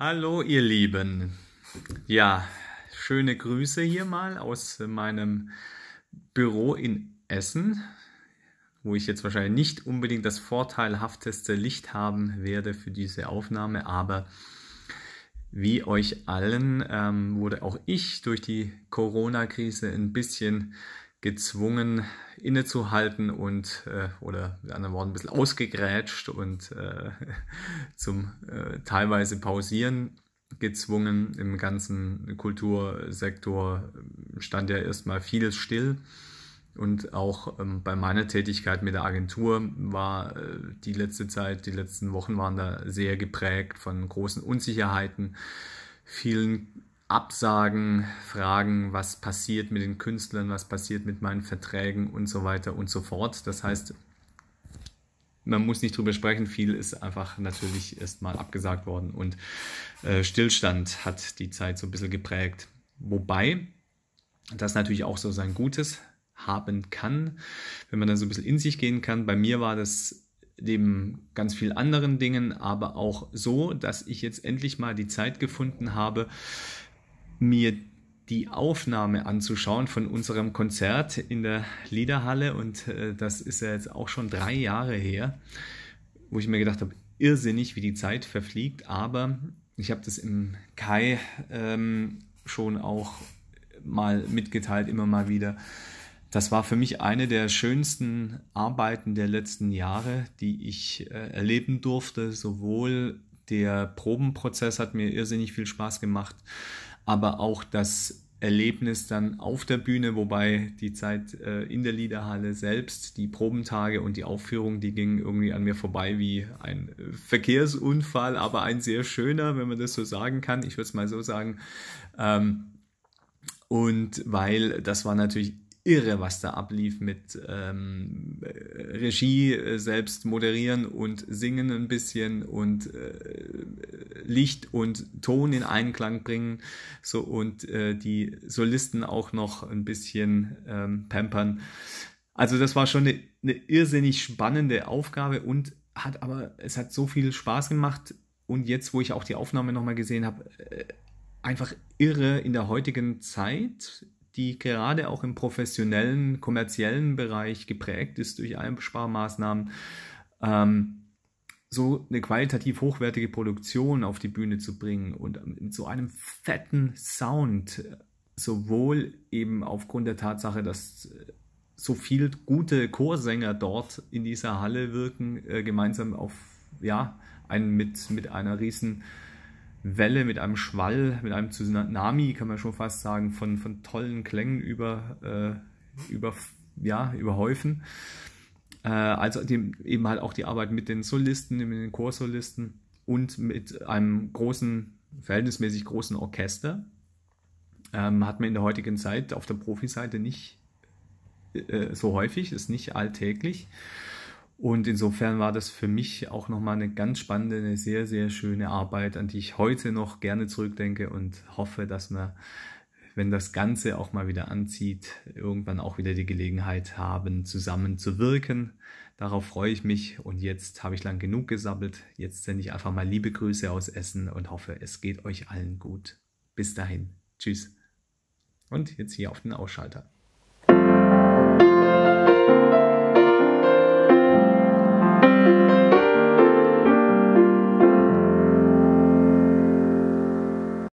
Hallo ihr Lieben. Ja, schöne Grüße hier mal aus meinem Büro in Essen, wo ich jetzt wahrscheinlich nicht unbedingt das vorteilhafteste Licht haben werde für diese Aufnahme, aber wie euch allen ähm, wurde auch ich durch die Corona-Krise ein bisschen gezwungen innezuhalten und äh, oder mit anderen Worten ein bisschen ausgegrätscht und äh, zum äh, teilweise pausieren gezwungen. Im ganzen Kultursektor ähm, stand ja erstmal vieles still. Und auch ähm, bei meiner Tätigkeit mit der Agentur war äh, die letzte Zeit, die letzten Wochen waren da sehr geprägt von großen Unsicherheiten, vielen Absagen, Fragen, was passiert mit den Künstlern, was passiert mit meinen Verträgen und so weiter und so fort. Das heißt, man muss nicht drüber sprechen, viel ist einfach natürlich erstmal abgesagt worden und äh, Stillstand hat die Zeit so ein bisschen geprägt. Wobei das natürlich auch so sein Gutes haben kann, wenn man dann so ein bisschen in sich gehen kann. Bei mir war das neben ganz vielen anderen Dingen, aber auch so, dass ich jetzt endlich mal die Zeit gefunden habe, mir die Aufnahme anzuschauen von unserem Konzert in der Liederhalle und äh, das ist ja jetzt auch schon drei Jahre her, wo ich mir gedacht habe, irrsinnig, wie die Zeit verfliegt, aber ich habe das im Kai ähm, schon auch mal mitgeteilt, immer mal wieder. Das war für mich eine der schönsten Arbeiten der letzten Jahre, die ich äh, erleben durfte, sowohl der Probenprozess hat mir irrsinnig viel Spaß gemacht, aber auch das Erlebnis dann auf der Bühne, wobei die Zeit äh, in der Liederhalle selbst, die Probentage und die Aufführung, die gingen irgendwie an mir vorbei wie ein äh, Verkehrsunfall, aber ein sehr schöner, wenn man das so sagen kann. Ich würde es mal so sagen. Ähm, und weil das war natürlich irre, was da ablief mit ähm, äh, Regie, äh, selbst moderieren und singen ein bisschen und äh, Licht und Ton in Einklang bringen. So und äh, die Solisten auch noch ein bisschen ähm, pampern. Also das war schon eine, eine irrsinnig spannende Aufgabe und hat aber, es hat so viel Spaß gemacht. Und jetzt, wo ich auch die Aufnahme nochmal gesehen habe, äh, einfach irre in der heutigen Zeit, die gerade auch im professionellen, kommerziellen Bereich geprägt ist durch Einsparmaßnahmen, ähm, so eine qualitativ hochwertige Produktion auf die Bühne zu bringen und mit so einem fetten Sound, äh, sowohl eben aufgrund der Tatsache, dass äh, so viel gute Chorsänger dort in dieser Halle wirken, äh, gemeinsam auf ja, einen mit, mit einer riesen Welle, mit einem Schwall, mit einem Tsunami, kann man schon fast sagen, von, von tollen Klängen über, äh, über, ja, überhäufen. Äh, also dem, eben halt auch die Arbeit mit den Solisten, mit den Chorsolisten und mit einem großen, verhältnismäßig großen Orchester. Ähm, hat man in der heutigen Zeit auf der Profiseite nicht äh, so häufig, ist nicht alltäglich. Und insofern war das für mich auch nochmal eine ganz spannende, eine sehr, sehr schöne Arbeit, an die ich heute noch gerne zurückdenke und hoffe, dass wir, wenn das Ganze auch mal wieder anzieht, irgendwann auch wieder die Gelegenheit haben, zusammen zu wirken. Darauf freue ich mich und jetzt habe ich lang genug gesabbelt. Jetzt sende ich einfach mal liebe Grüße aus Essen und hoffe, es geht euch allen gut. Bis dahin. Tschüss. Und jetzt hier auf den Ausschalter.